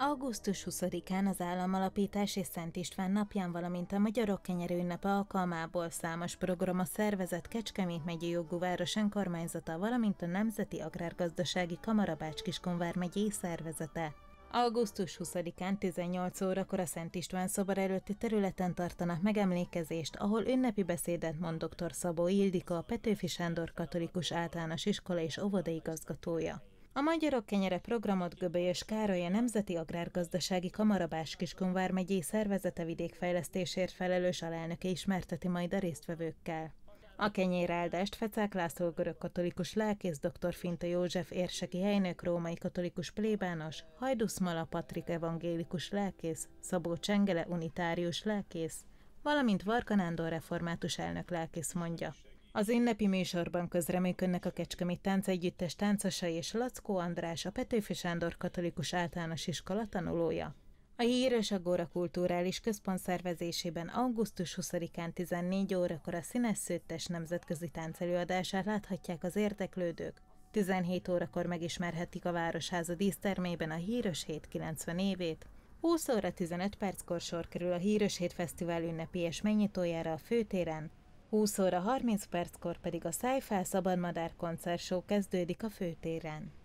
Augusztus 20-án az államalapítás és Szent István napján, valamint a Magyarok Kenyerő ünnepe alkalmából számos program a szervezet Kecskemét megyei jogú város önkormányzata, valamint a Nemzeti Agrárgazdasági Kamara Bács-Kiskunvár megyei szervezete. Augusztus 20-án 18 órakor a Szent István szobor előtti területen tartanak megemlékezést, ahol ünnepi beszédet mond dr. Szabó Ildika, a Petőfi Sándor Katolikus Általános Iskola és óvodai igazgatója. A Magyarok Kenyere programot Göbélyes Károly a Nemzeti Agrárgazdasági Kamara Báskiskunvár megyei szervezete vidékfejlesztésért felelős alelnöke ismerteti majd a résztvevőkkel. A kenyéráldást Fecák László görög katolikus lelkész dr. Finta József érseki helynök római katolikus plébános, Hajdusz Mala Patrik evangélikus lelkész, Szabó Csengele unitárius lelkész, valamint Varkanándor református elnök lelkész mondja. Az ünnepi műsorban közreműködnek a Kecskemi Tánc Együttes táncosai és Lackó András, a Petőfi Sándor Katolikus Általános Iskola tanulója. A híres Agora Kulturális Központ szervezésében augusztus 20-án 14 órakor a Színes Szőttes nemzetközi táncelőadását láthatják az érdeklődők. 17 órakor megismerhetik a Városháza dísztermében a Híres 790 évét, 20 óra 15 perckor sor kerül a Híres Hét Fesztivál ünnepélyes mennyitójára a főtéren, 20 óra 30 perckor pedig a Szájfel Szabadmadár koncertsó kezdődik a főtéren.